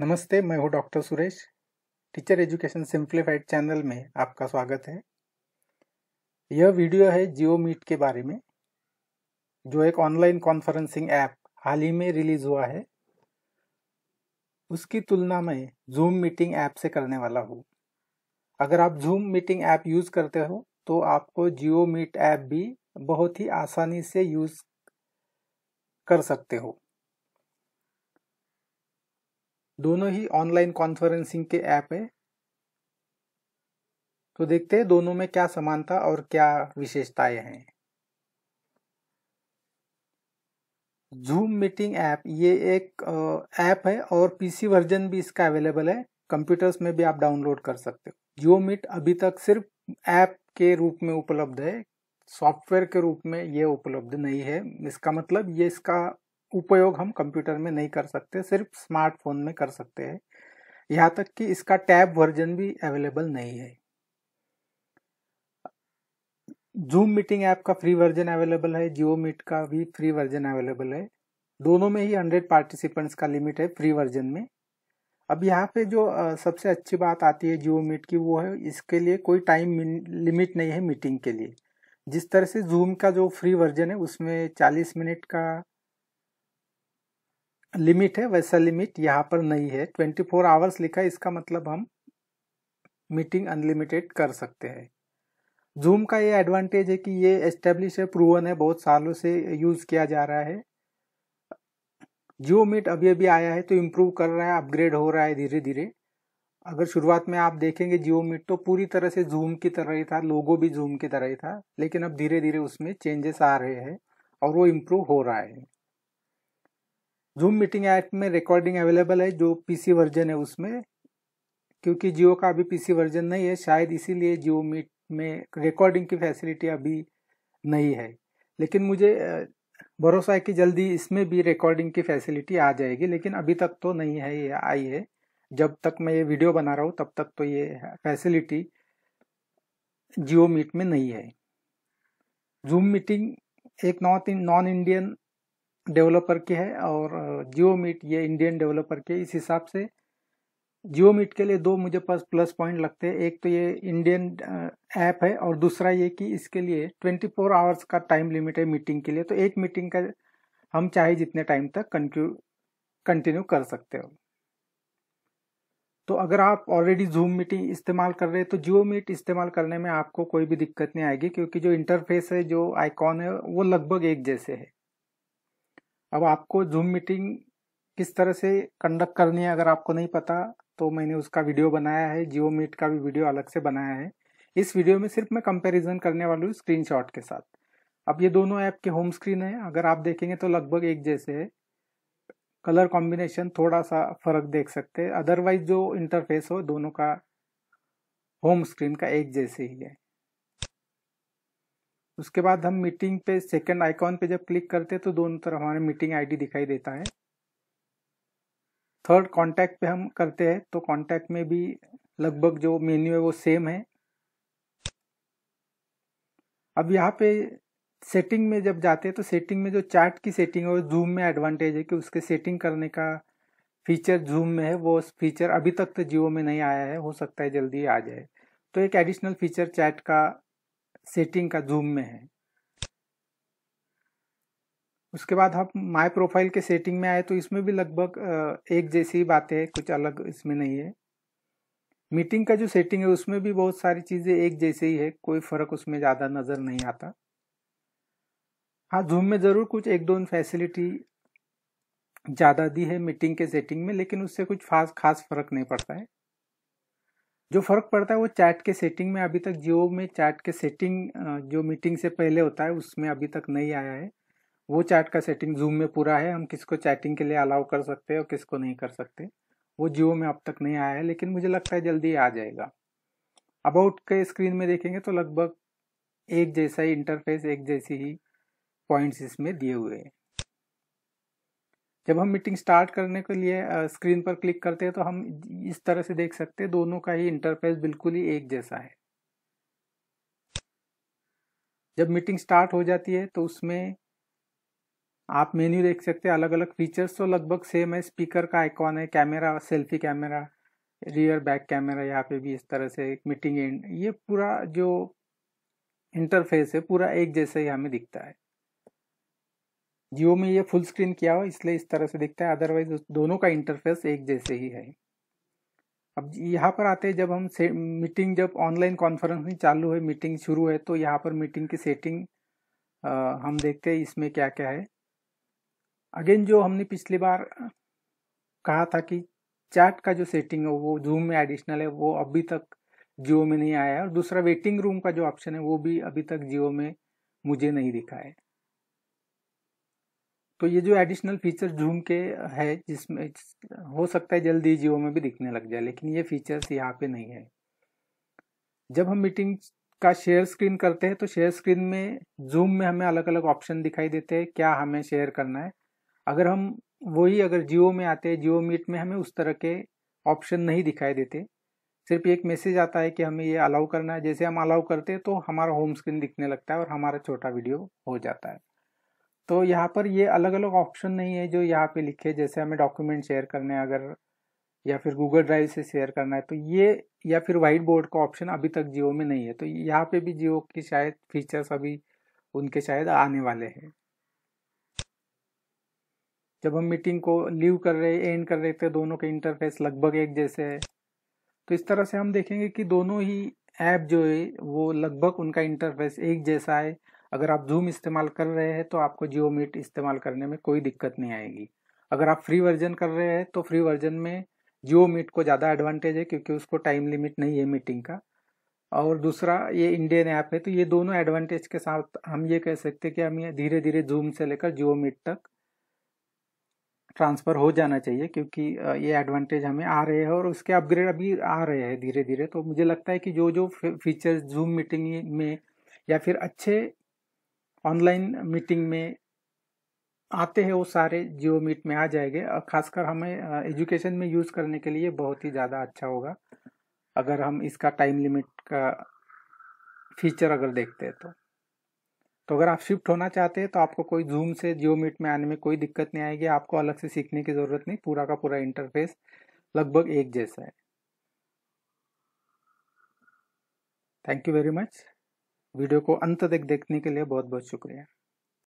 नमस्ते मैं हूँ doctor Suresh teacher education simplified channel में आपका स्वागत है यह वीडियो है जियो मीट के बारे में जो एक ऑनलाइन कॉन्फ्रेंसिंग ऐप हाल ही में रिलीज हुआ है उसकी तुलना में जूम मीटिंग ऐप से करने वाला हूँ अगर आप जूम मीटिंग ऐप यूज़ करते हो तो आपको जियो मीट ऐप भी बहुत ही आसानी से यूज़ कर सकते हो दोनों ही ऑनलाइन कॉन्फ्रेंसिंग के ऐप है तो देखते हैं दोनों में क्या समानता और क्या विशेषताएं हैं जूम मीटिंग ऐप ये एक ऐप है और पीसी वर्जन भी इसका अवेलेबल है कंप्यूटर्स में भी आप डाउनलोड कर सकते हो जियो मीट अभी तक सिर्फ ऐप के रूप में उपलब्ध है सॉफ्टवेयर के रूप में ये उपलब्ध नहीं है इसका मतलब ये इसका उपयोग हम कंप्यूटर में नहीं कर सकते सिर्फ स्मार्टफोन में कर सकते हैं यहाँ तक कि इसका टैब वर्जन भी अवेलेबल नहीं है जूम मीटिंग ऐप का फ्री वर्जन अवेलेबल है जियो मीट का भी फ्री वर्जन अवेलेबल है दोनों में ही हंड्रेड पार्टिसिपेंट्स का लिमिट है फ्री वर्जन में अब यहाँ पे जो सबसे अच्छी बात आती है जियो मीट की वो है इसके लिए कोई टाइम लिमिट नहीं है मीटिंग के लिए जिस तरह से जूम का जो फ्री वर्जन है उसमें चालीस मिनट का लिमिट है वैसा लिमिट यहाँ पर नहीं है ट्वेंटी फोर आवर्स लिखा है इसका मतलब हम मीटिंग अनलिमिटेड कर सकते हैं जूम का ये एडवांटेज है कि ये एस्टेब्लिश है प्रूवन है बहुत सालों से यूज़ किया जा रहा है जियो मीट अभी अभी आया है तो इम्प्रूव कर रहा है अपग्रेड हो रहा है धीरे धीरे अगर शुरुआत में आप देखेंगे जियो मीट तो पूरी तरह से जूम की तरह ही था लोगो भी जूम की तरह ही था लेकिन अब धीरे धीरे उसमें चेंजेस आ रहे हैं और वो इम्प्रूव हो रहा है जूम मीटिंग ऐप में रिकॉर्डिंग अवेलेबल है जो पीसी वर्जन है उसमें क्योंकि जियो का अभी पीसी वर्जन नहीं है शायद इसीलिए जियो मीट में रिकॉर्डिंग की फैसिलिटी अभी नहीं है लेकिन मुझे भरोसा है कि जल्दी इसमें भी रिकॉर्डिंग की फैसिलिटी आ जाएगी लेकिन अभी तक तो नहीं है ये आई है जब तक मैं ये वीडियो बना रहा हूँ तब तक तो ये फैसिलिटी जियो मीट में नहीं है जूम मीटिंग एक नॉर्थ नॉन इंडियन डेवलपर के है और जियो मीट ये इंडियन डेवलपर के इस हिसाब से जियो मीट के लिए दो मुझे पास प्लस पॉइंट लगते हैं एक तो ये इंडियन ऐप है और दूसरा ये कि इसके लिए 24 फोर आवर्स का टाइम लिमिट है मीटिंग के लिए तो एक मीटिंग का हम चाहे जितने टाइम तक कंटिन्यू कर सकते हो तो अगर आप ऑलरेडी जूम मीटिंग इस्तेमाल कर रहे हैं तो जियो मीट इस्तेमाल करने में आपको कोई भी दिक्कत नहीं आएगी क्योंकि जो इंटरफेस है जो आइकॉन है वो लगभग एक जैसे है अब आपको जूम मीटिंग किस तरह से कंडक्ट करनी है अगर आपको नहीं पता तो मैंने उसका वीडियो बनाया है जियो मीट का भी वीडियो अलग से बनाया है इस वीडियो में सिर्फ मैं कंपैरिजन करने वाला हूँ स्क्रीनशॉट के साथ अब ये दोनों ऐप के होम स्क्रीन है अगर आप देखेंगे तो लगभग एक जैसे है कलर कॉम्बिनेशन थोड़ा सा फर्क देख सकते हैं अदरवाइज जो इंटरफेस हो दोनों का होम स्क्रीन का एक जैसे ही है उसके बाद हम मीटिंग पे सेकंड आइकॉन पे जब क्लिक करते हैं तो दोनों तरफ हमारे मीटिंग आईडी दिखाई देता है थर्ड कांटेक्ट पे हम करते हैं तो कांटेक्ट में भी लगभग जो मेन्यू है वो सेम है अब यहाँ पे सेटिंग में जब जाते हैं तो सेटिंग में जो चैट की सेटिंग है वो जूम में एडवांटेज है कि उसके सेटिंग करने का फीचर जूम में है वो फीचर अभी तक तो जियो में नहीं आया है हो सकता है जल्दी आ जाए तो एक एडिशनल फीचर चैट का सेटिंग का जूम में है उसके बाद आप माय प्रोफाइल के सेटिंग में आए तो इसमें भी लगभग एक जैसी ही बातें है कुछ अलग इसमें नहीं है मीटिंग का जो सेटिंग है उसमें भी बहुत सारी चीज़ें एक जैसे ही है कोई फर्क उसमें ज़्यादा नज़र नहीं आता हाँ जूम में ज़रूर कुछ एक दो फैसिलिटी ज़्यादा दी है मीटिंग के सेटिंग में लेकिन उससे कुछ खास खास फर्क नहीं पड़ता है जो फ़र्क पड़ता है वो चैट के सेटिंग में अभी तक जियो में चैट के सेटिंग जो मीटिंग से पहले होता है उसमें अभी तक नहीं आया है वो चैट का सेटिंग जूम में पूरा है हम किसको चैटिंग के लिए अलाउ कर सकते हैं और किसको नहीं कर सकते वो जियो में अब तक नहीं आया है लेकिन मुझे लगता है जल्दी आ जाएगा अबाउट के स्क्रीन में देखेंगे तो लगभग एक जैसा ही इंटरफेस एक जैसी ही पॉइंट्स इसमें दिए हुए हैं जब हम मीटिंग स्टार्ट करने के लिए स्क्रीन पर क्लिक करते हैं तो हम इस तरह से देख सकते हैं दोनों का ही इंटरफेस बिल्कुल ही एक जैसा है जब मीटिंग स्टार्ट हो जाती है तो उसमें आप मेन्यू देख सकते हैं अलग अलग फीचर्स तो लगभग सेम है स्पीकर का आइकॉन है camera selfie camera rear back camera यहाँ पे भी इस तरह से एक मीटिंग एंड ये पूरा जो इंटरफेस है पूरा एक जैसा ही हमें दिखता है जियो में ये फुल स्क्रीन किया हुआ इसलिए इस तरह से दिखता है अदरवाइज दोनों का इंटरफेस एक जैसे ही है अब यहाँ पर आते हैं जब हम से मीटिंग जब ऑनलाइन कॉन्फ्रेंस में चालू है मीटिंग शुरू है तो यहाँ पर मीटिंग की सेटिंग आ, हम देखते हैं इसमें क्या क्या है अगेन जो हमने पिछली बार कहा था कि चैट का जो सेटिंग है वो जूम में एडिशनल है वो अभी तक जियो में नहीं आया है और दूसरा वेटिंग रूम का जो ऑप्शन है वो भी अभी तक जियो में मुझे नहीं दिखा है तो ये जो एडिशनल फीचर जूम के है जिसमें हो सकता है जल्दी जियो में भी दिखने लग जाए लेकिन ये फीचर्स यहाँ पे नहीं है जब हम मीटिंग का शेयर स्क्रीन करते हैं तो शेयर स्क्रीन में जूम में हमें अलग अलग ऑप्शन दिखाई देते हैं क्या हमें शेयर करना है अगर हम वही अगर जियो में आते हैं जियो मीट में हमें उस तरह के ऑप्शन नहीं दिखाई देते सिर्फ एक मैसेज आता है कि हमें ये अलाउ करना है जैसे हम अलाउ करते हैं तो हमारा होम स्क्रीन दिखने लगता है और हमारा छोटा वीडियो हो जाता है तो यहाँ पर ये अलग अलग ऑप्शन नहीं है जो यहाँ पे लिखे जैसे हमें डॉक्यूमेंट शेयर करने हैं अगर या फिर गूगल ड्राइव से शेयर करना है तो ये या फिर वाइट बोर्ड का ऑप्शन अभी तक जियो में नहीं है तो यहाँ पे भी जियो की शायद फीचर्स अभी उनके शायद आने वाले हैं जब हम मीटिंग को लीव कर रहे एंड कर रहे थे तो दोनों के इंटरफेस लगभग एक जैसे है तो इस तरह से हम देखेंगे कि दोनों ही ऐप जो है वो लगभग उनका इंटरफेस एक जैसा है अगर आप जूम इस्तेमाल कर रहे हैं तो आपको जियो मीट इस्तेमाल करने में कोई दिक्कत नहीं आएगी अगर आप फ्री वर्जन कर रहे हैं तो फ्री वर्जन में जियो मीट को ज़्यादा एडवांटेज है क्योंकि उसको टाइम लिमिट नहीं है मीटिंग का और दूसरा ये इंडियन ऐप है तो ये दोनों एडवांटेज के साथ हम ये कह सकते हैं कि ये धीरे धीरे जूम से लेकर जियो मीट तक ट्रांसफ़र हो जाना चाहिए क्योंकि ये एडवांटेज हमें आ रहे हैं और उसके अपग्रेड अभी आ रहे हैं धीरे धीरे तो मुझे लगता है कि जो जो फीचर्स जूम मीटिंग में या फिर अच्छे ऑनलाइन मीटिंग में आते हैं वो सारे जियो मीट में आ जाएंगे और ख़ासकर हमें एजुकेशन में यूज़ करने के लिए बहुत ही ज़्यादा अच्छा होगा अगर हम इसका टाइम लिमिट का फीचर अगर देखते हैं तो तो अगर आप शिफ्ट होना चाहते हैं तो आपको कोई जूम से जियो मीट में आने में कोई दिक्कत नहीं आएगी आपको अलग से सीखने की ज़रूरत नहीं पूरा का पूरा इंटरफेस लगभग एक जैसा है thank you very much video को अंत तक देखने के लिए बहुत बहुत शुक्रिया